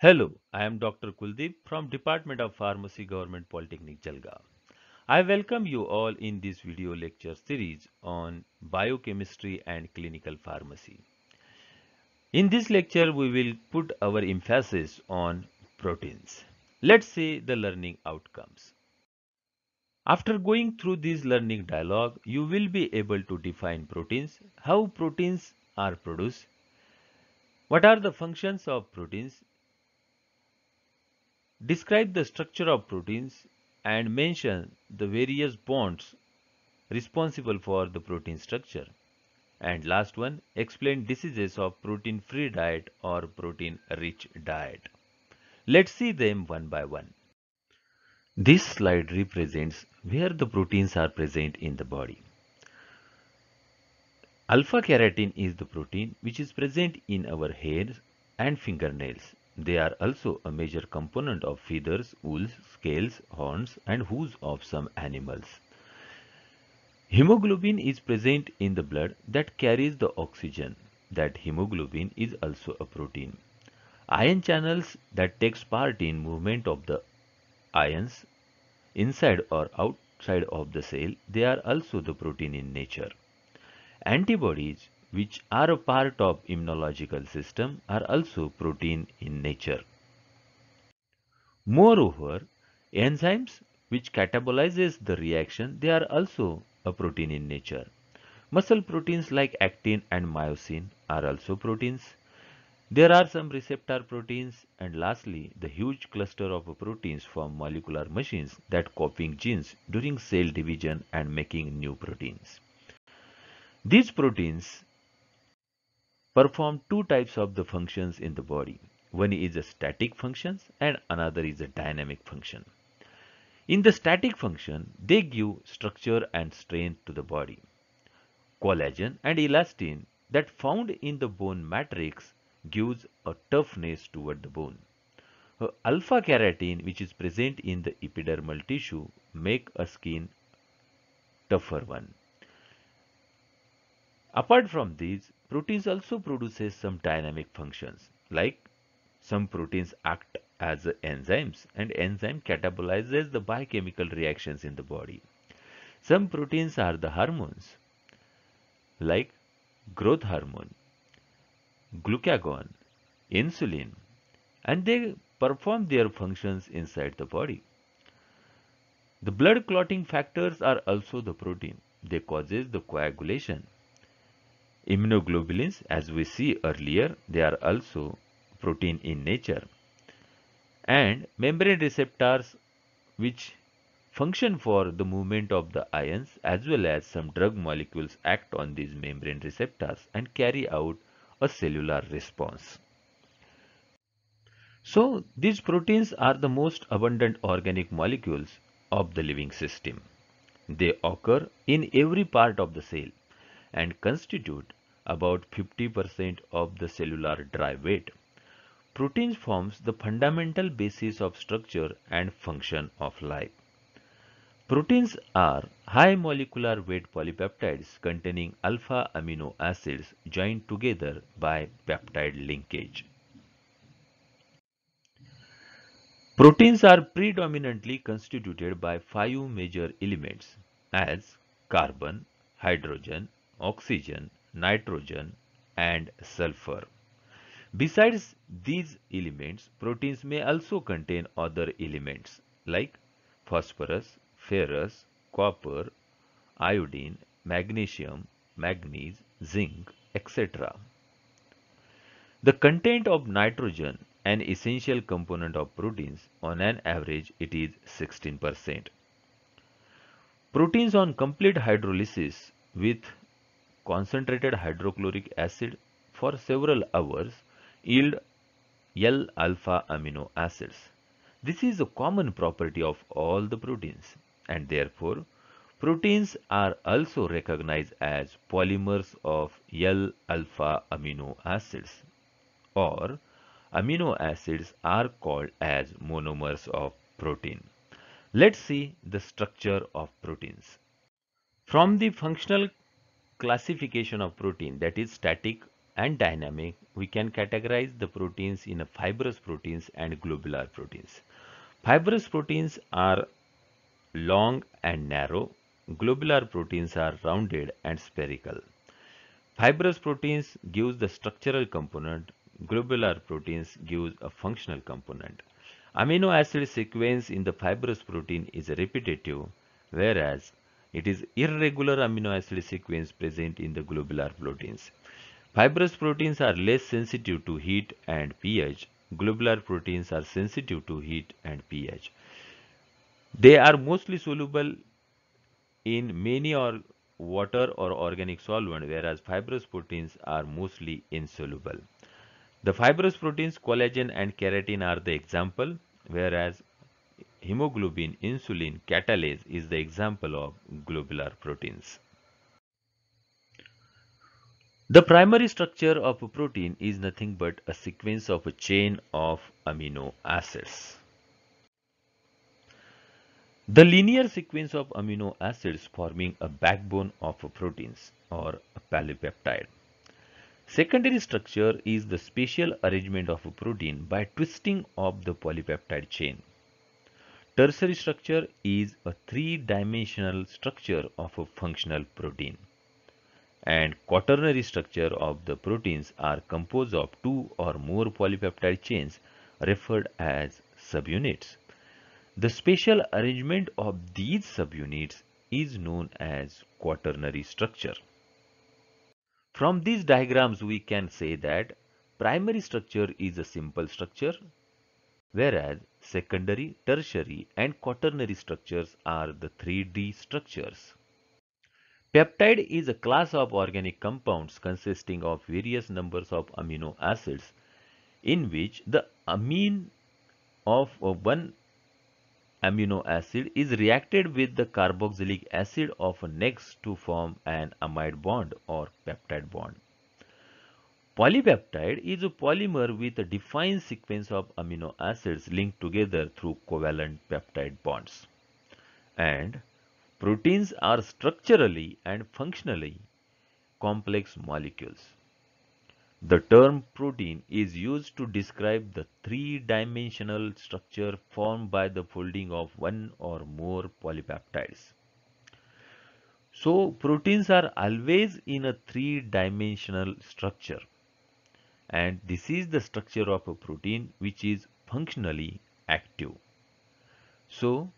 Hello, I am Dr. Kuldeep from Department of Pharmacy Government Polytechnic Jalgaon. I welcome you all in this video lecture series on biochemistry and clinical pharmacy. In this lecture, we will put our emphasis on proteins. Let's see the learning outcomes. After going through this learning dialogue, you will be able to define proteins, how proteins are produced, what are the functions of proteins Describe the structure of proteins and mention the various bonds responsible for the protein structure. And last one, explain diseases of protein-free diet or protein-rich diet. Let's see them one by one. This slide represents where the proteins are present in the body. Alpha-keratin is the protein which is present in our hair and fingernails. They are also a major component of feathers, wools, scales, horns and hooves of some animals. Hemoglobin is present in the blood that carries the oxygen. That hemoglobin is also a protein. Ion channels that takes part in movement of the ions inside or outside of the cell, they are also the protein in nature. Antibodies which are a part of immunological system are also protein in nature. Moreover, enzymes which catabolizes the reaction, they are also a protein in nature. Muscle proteins like actin and myosin are also proteins. There are some receptor proteins and lastly the huge cluster of proteins form molecular machines that copying genes during cell division and making new proteins. These proteins perform two types of the functions in the body. One is a static functions and another is a dynamic function. In the static function, they give structure and strength to the body. Collagen and elastin that found in the bone matrix gives a toughness toward the bone. Alpha keratin which is present in the epidermal tissue make a skin tougher one. Apart from these, Proteins also produces some dynamic functions like some proteins act as enzymes and enzyme catabolizes the biochemical reactions in the body. Some proteins are the hormones like growth hormone, glucagon, insulin and they perform their functions inside the body. The blood clotting factors are also the protein. They causes the coagulation. Immunoglobulins, as we see earlier, they are also protein in nature. And membrane receptors which function for the movement of the ions as well as some drug molecules act on these membrane receptors and carry out a cellular response. So these proteins are the most abundant organic molecules of the living system. They occur in every part of the cell and constitute about 50% of the cellular dry weight. Proteins forms the fundamental basis of structure and function of life. Proteins are high molecular weight polypeptides containing alpha amino acids joined together by peptide linkage. Proteins are predominantly constituted by five major elements as carbon, hydrogen, oxygen, nitrogen and sulfur. Besides these elements, proteins may also contain other elements like phosphorus, ferrous, copper, iodine, magnesium, manganese, zinc, etc. The content of nitrogen, an essential component of proteins, on an average it is 16%. Proteins on complete hydrolysis with concentrated hydrochloric acid for several hours yield L-alpha amino acids. This is a common property of all the proteins and therefore proteins are also recognized as polymers of L-alpha amino acids or amino acids are called as monomers of protein. Let's see the structure of proteins. From the functional classification of protein that is static and dynamic we can categorize the proteins in fibrous proteins and globular proteins fibrous proteins are long and narrow globular proteins are rounded and spherical fibrous proteins gives the structural component globular proteins gives a functional component amino acid sequence in the fibrous protein is repetitive whereas it is irregular amino acid sequence present in the globular proteins. Fibrous proteins are less sensitive to heat and pH. Globular proteins are sensitive to heat and pH. They are mostly soluble in many or water or organic solvent whereas fibrous proteins are mostly insoluble. The fibrous proteins collagen and keratin are the example whereas hemoglobin insulin catalase is the example of globular proteins. The primary structure of a protein is nothing but a sequence of a chain of amino acids. The linear sequence of amino acids forming a backbone of a proteins or a polypeptide. Secondary structure is the spatial arrangement of a protein by twisting of the polypeptide chain. Tertiary structure is a three-dimensional structure of a functional protein. And quaternary structure of the proteins are composed of two or more polypeptide chains referred as subunits. The spatial arrangement of these subunits is known as quaternary structure. From these diagrams we can say that primary structure is a simple structure whereas Secondary, tertiary and quaternary structures are the 3D structures. Peptide is a class of organic compounds consisting of various numbers of amino acids in which the amine of one amino acid is reacted with the carboxylic acid of next to form an amide bond or peptide bond. Polypeptide is a polymer with a defined sequence of amino acids linked together through covalent peptide bonds. And proteins are structurally and functionally complex molecules. The term protein is used to describe the three-dimensional structure formed by the folding of one or more polypeptides. So proteins are always in a three-dimensional structure and this is the structure of a protein which is functionally active. So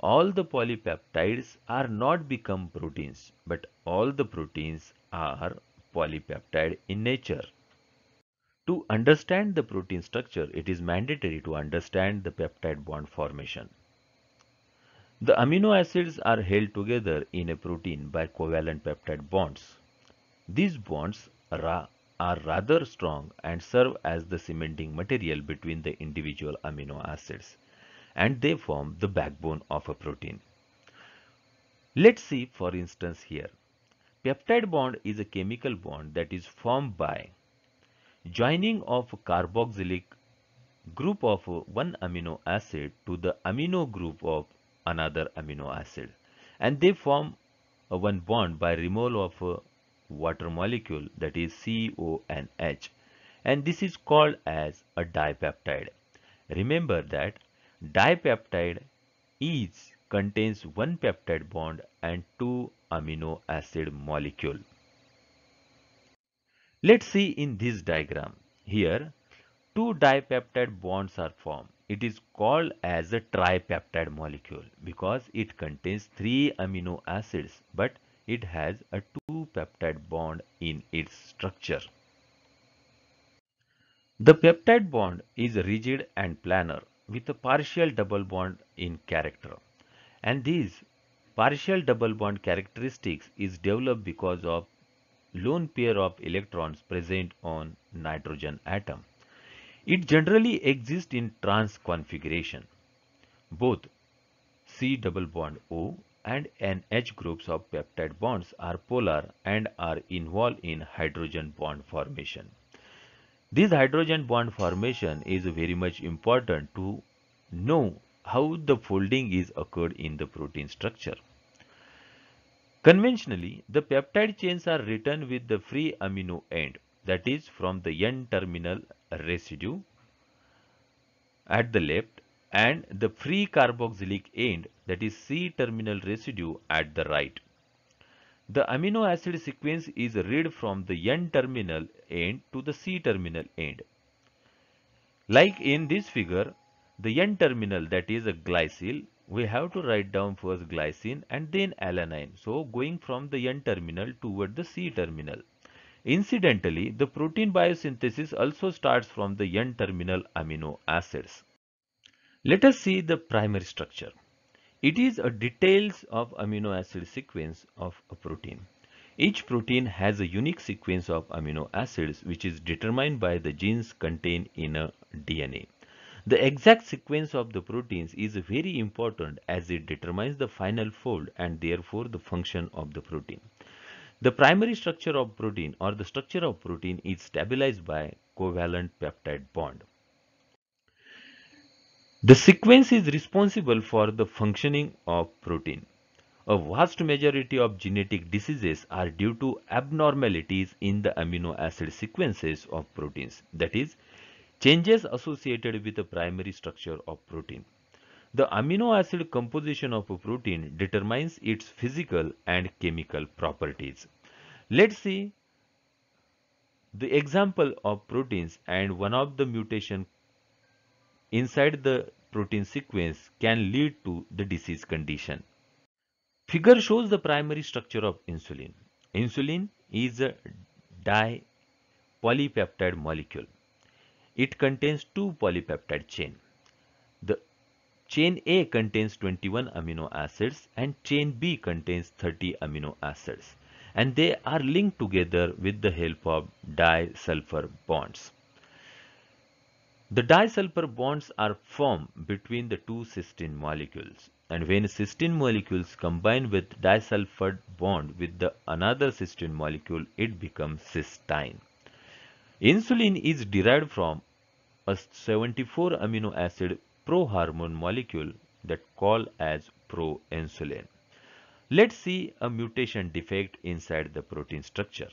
all the polypeptides are not become proteins but all the proteins are polypeptide in nature. To understand the protein structure, it is mandatory to understand the peptide bond formation. The amino acids are held together in a protein by covalent peptide bonds. These bonds are are rather strong and serve as the cementing material between the individual amino acids and they form the backbone of a protein. Let's see for instance here. Peptide bond is a chemical bond that is formed by joining of carboxylic group of one amino acid to the amino group of another amino acid and they form one bond by removal of water molecule that is CONH and this is called as a dipeptide. Remember that dipeptide each contains one peptide bond and two amino acid molecule. Let's see in this diagram. Here two dipeptide bonds are formed. It is called as a tripeptide molecule because it contains three amino acids but it has a two-peptide bond in its structure. The peptide bond is rigid and planar with a partial double bond in character. And these partial double bond characteristics is developed because of lone pair of electrons present on nitrogen atom. It generally exists in trans configuration. Both C double bond O and NH groups of peptide bonds are polar and are involved in hydrogen bond formation. This hydrogen bond formation is very much important to know how the folding is occurred in the protein structure. Conventionally, the peptide chains are written with the free amino end that is from the N-terminal residue at the left and the free carboxylic end that is C-terminal residue at the right. The amino acid sequence is read from the N-terminal end to the C-terminal end. Like in this figure, the N-terminal that is a glycyl, we have to write down first glycine and then alanine. So going from the N-terminal toward the C-terminal. Incidentally, the protein biosynthesis also starts from the N-terminal amino acids. Let us see the primary structure. It is a details of amino acid sequence of a protein. Each protein has a unique sequence of amino acids which is determined by the genes contained in a DNA. The exact sequence of the proteins is very important as it determines the final fold and therefore the function of the protein. The primary structure of protein or the structure of protein is stabilized by covalent peptide bond. The sequence is responsible for the functioning of protein. A vast majority of genetic diseases are due to abnormalities in the amino acid sequences of proteins, that is, changes associated with the primary structure of protein. The amino acid composition of a protein determines its physical and chemical properties. Let's see the example of proteins and one of the mutation inside the protein sequence can lead to the disease condition. Figure shows the primary structure of insulin. Insulin is a dipolypeptide molecule. It contains two polypeptide chain. The chain A contains 21 amino acids and chain B contains 30 amino acids and they are linked together with the help of disulfur bonds. The disulfur bonds are formed between the two cysteine molecules and when cysteine molecules combine with disulfide bond with the another cysteine molecule it becomes cysteine. Insulin is derived from a 74 amino acid prohormone molecule that call as proinsulin. Let's see a mutation defect inside the protein structure.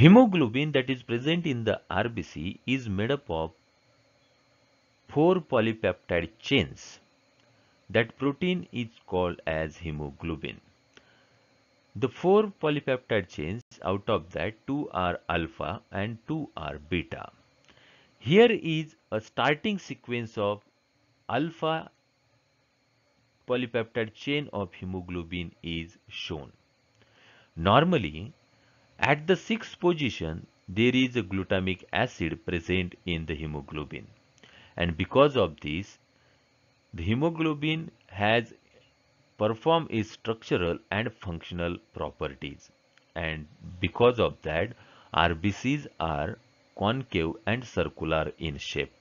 Hemoglobin that is present in the RBC is made up of four polypeptide chains. That protein is called as hemoglobin. The four polypeptide chains out of that two are alpha and two are beta. Here is a starting sequence of alpha polypeptide chain of hemoglobin is shown. Normally at the sixth position, there is a glutamic acid present in the hemoglobin. And because of this, the hemoglobin has performed its structural and functional properties. And because of that, RBCs are concave and circular in shape.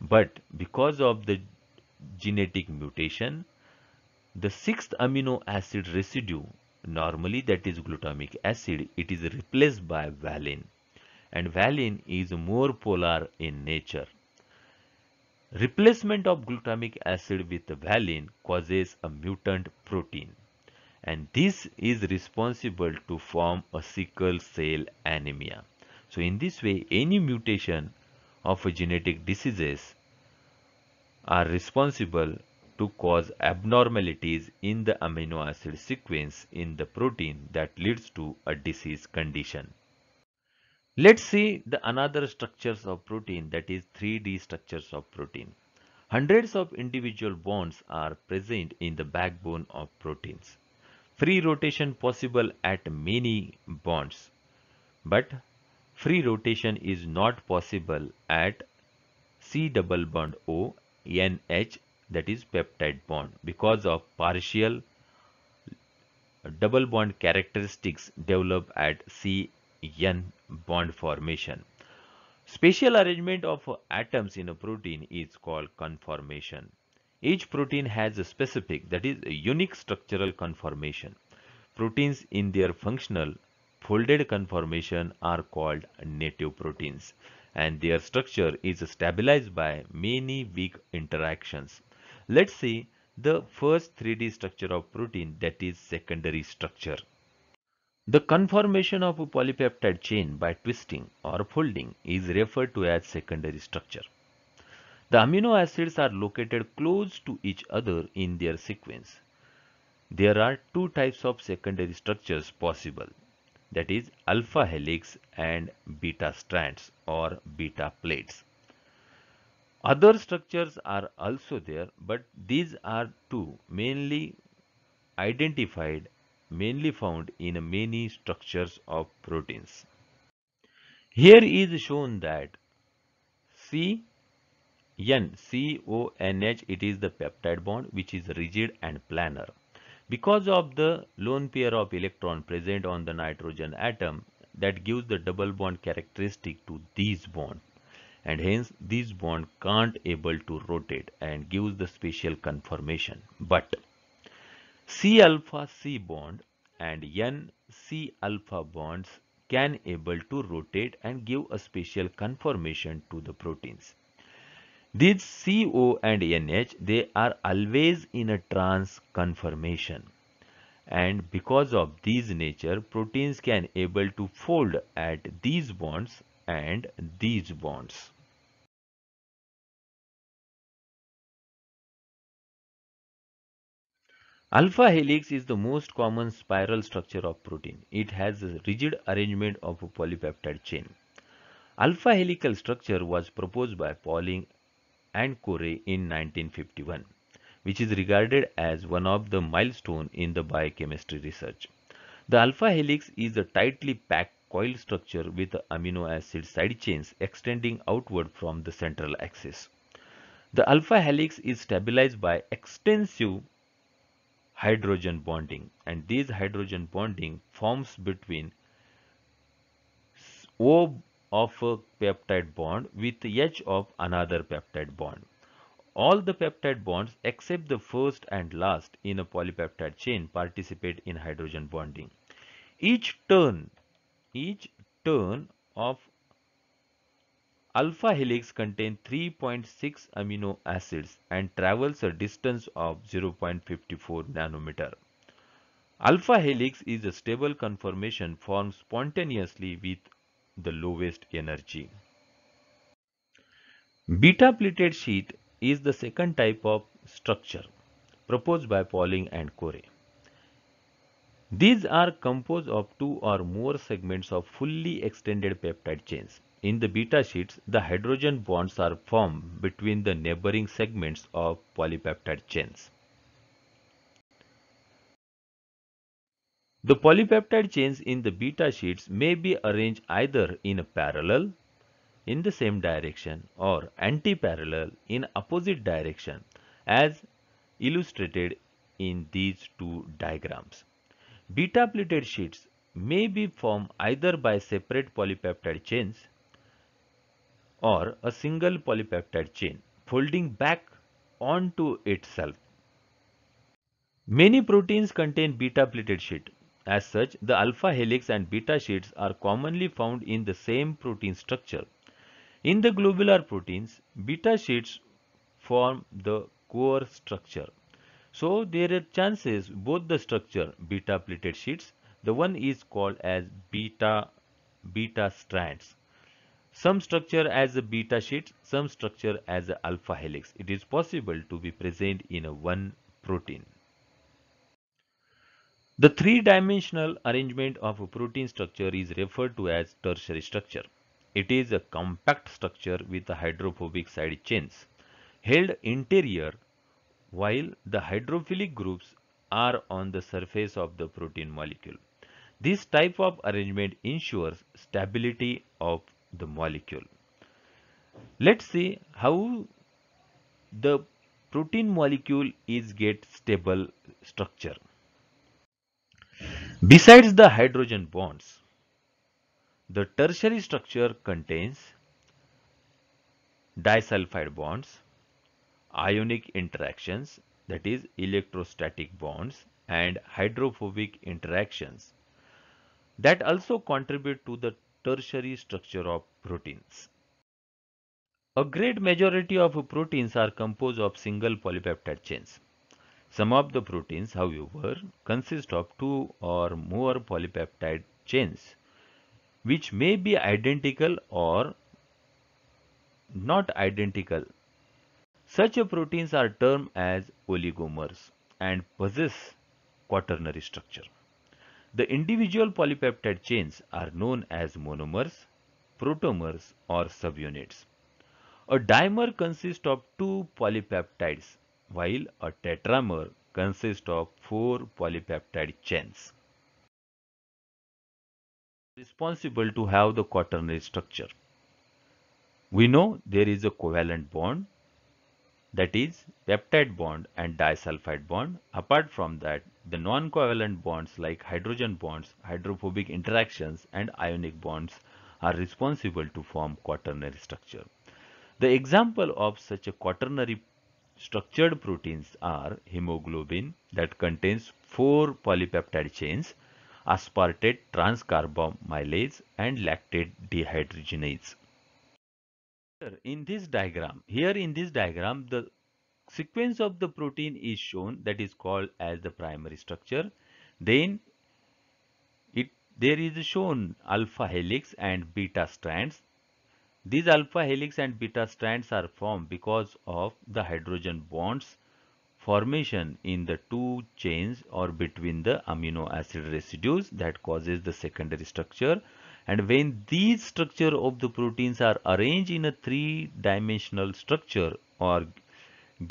But because of the genetic mutation, the sixth amino acid residue Normally that is glutamic acid. It is replaced by valine and valine is more polar in nature. Replacement of glutamic acid with valine causes a mutant protein and this is responsible to form a sickle cell anemia. So in this way any mutation of genetic diseases are responsible to cause abnormalities in the amino acid sequence in the protein that leads to a disease condition. Let's see the another structures of protein that is 3D structures of protein. Hundreds of individual bonds are present in the backbone of proteins. Free rotation possible at many bonds, but free rotation is not possible at C double bond O, NH that is peptide bond because of partial double bond characteristics developed at CN bond formation. Spatial arrangement of atoms in a protein is called conformation. Each protein has a specific that is unique structural conformation. Proteins in their functional folded conformation are called native proteins and their structure is stabilized by many weak interactions. Let's see the first 3D structure of protein that is secondary structure. The conformation of a polypeptide chain by twisting or folding is referred to as secondary structure. The amino acids are located close to each other in their sequence. There are two types of secondary structures possible that is alpha helix and beta strands or beta plates. Other structures are also there, but these are two mainly identified, mainly found in many structures of proteins. Here is shown that C-N, C-O-N-H. it is the peptide bond which is rigid and planar. Because of the lone pair of electron present on the nitrogen atom that gives the double bond characteristic to these bonds and hence these bond can't able to rotate and gives the spatial conformation. But C alpha C bond and N C alpha bonds can able to rotate and give a spatial conformation to the proteins. These CO and NH, they are always in a trans conformation. And because of these nature, proteins can able to fold at these bonds and these bonds. Alpha helix is the most common spiral structure of protein. It has a rigid arrangement of a polypeptide chain. Alpha helical structure was proposed by Pauling and Corey in 1951, which is regarded as one of the milestone in the biochemistry research. The alpha helix is a tightly packed coil structure with amino acid side chains extending outward from the central axis. The alpha helix is stabilized by extensive hydrogen bonding and these hydrogen bonding forms between O of a peptide bond with H of another peptide bond. All the peptide bonds except the first and last in a polypeptide chain participate in hydrogen bonding. Each turn each turn of alpha helix contains 3.6 amino acids and travels a distance of 0.54 nanometer. Alpha helix is a stable conformation formed spontaneously with the lowest energy. Beta pleated sheet is the second type of structure proposed by Pauling and Corey. These are composed of two or more segments of fully extended peptide chains. In the beta sheets, the hydrogen bonds are formed between the neighboring segments of polypeptide chains. The polypeptide chains in the beta sheets may be arranged either in a parallel in the same direction or antiparallel in opposite direction as illustrated in these two diagrams. Beta pleated sheets may be formed either by separate polypeptide chains or a single polypeptide chain folding back onto itself. Many proteins contain beta pleated sheet. As such, the alpha helix and beta sheets are commonly found in the same protein structure. In the globular proteins, beta sheets form the core structure. So there are chances both the structure beta pleated sheets, the one is called as beta beta strands. Some structure as a beta sheet, some structure as a alpha helix. It is possible to be present in a one protein. The three-dimensional arrangement of a protein structure is referred to as tertiary structure. It is a compact structure with hydrophobic side chains held interior while the hydrophilic groups are on the surface of the protein molecule. This type of arrangement ensures stability of the molecule. Let's see how the protein molecule is get stable structure. Besides the hydrogen bonds, the tertiary structure contains disulfide bonds, ionic interactions that is electrostatic bonds and hydrophobic interactions that also contribute to the tertiary structure of proteins. A great majority of proteins are composed of single polypeptide chains. Some of the proteins, however, consist of two or more polypeptide chains, which may be identical or not identical such proteins are termed as oligomers and possess quaternary structure. The individual polypeptide chains are known as monomers, protomers or subunits. A dimer consists of two polypeptides while a tetramer consists of four polypeptide chains responsible to have the quaternary structure. We know there is a covalent bond that is peptide bond and disulfide bond. Apart from that, the non-covalent bonds like hydrogen bonds, hydrophobic interactions and ionic bonds are responsible to form quaternary structure. The example of such a quaternary structured proteins are hemoglobin that contains four polypeptide chains, aspartate transcarbamylase and lactate dehydrogenase in this diagram here in this diagram the sequence of the protein is shown that is called as the primary structure then it there is shown alpha helix and beta strands these alpha helix and beta strands are formed because of the hydrogen bonds formation in the two chains or between the amino acid residues that causes the secondary structure and when these structure of the proteins are arranged in a three-dimensional structure or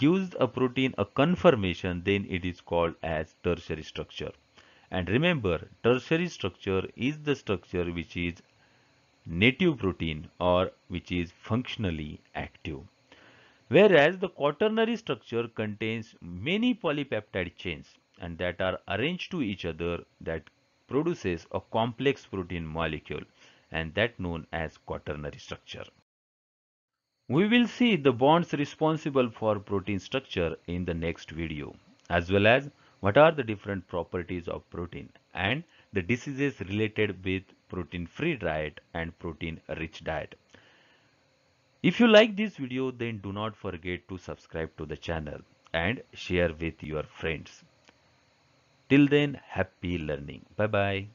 gives a protein a conformation then it is called as tertiary structure and remember tertiary structure is the structure which is native protein or which is functionally active whereas the quaternary structure contains many polypeptide chains and that are arranged to each other that produces a complex protein molecule and that known as quaternary structure. We will see the bonds responsible for protein structure in the next video as well as what are the different properties of protein and the diseases related with protein free diet and protein rich diet. If you like this video then do not forget to subscribe to the channel and share with your friends. Till then, happy learning. Bye bye.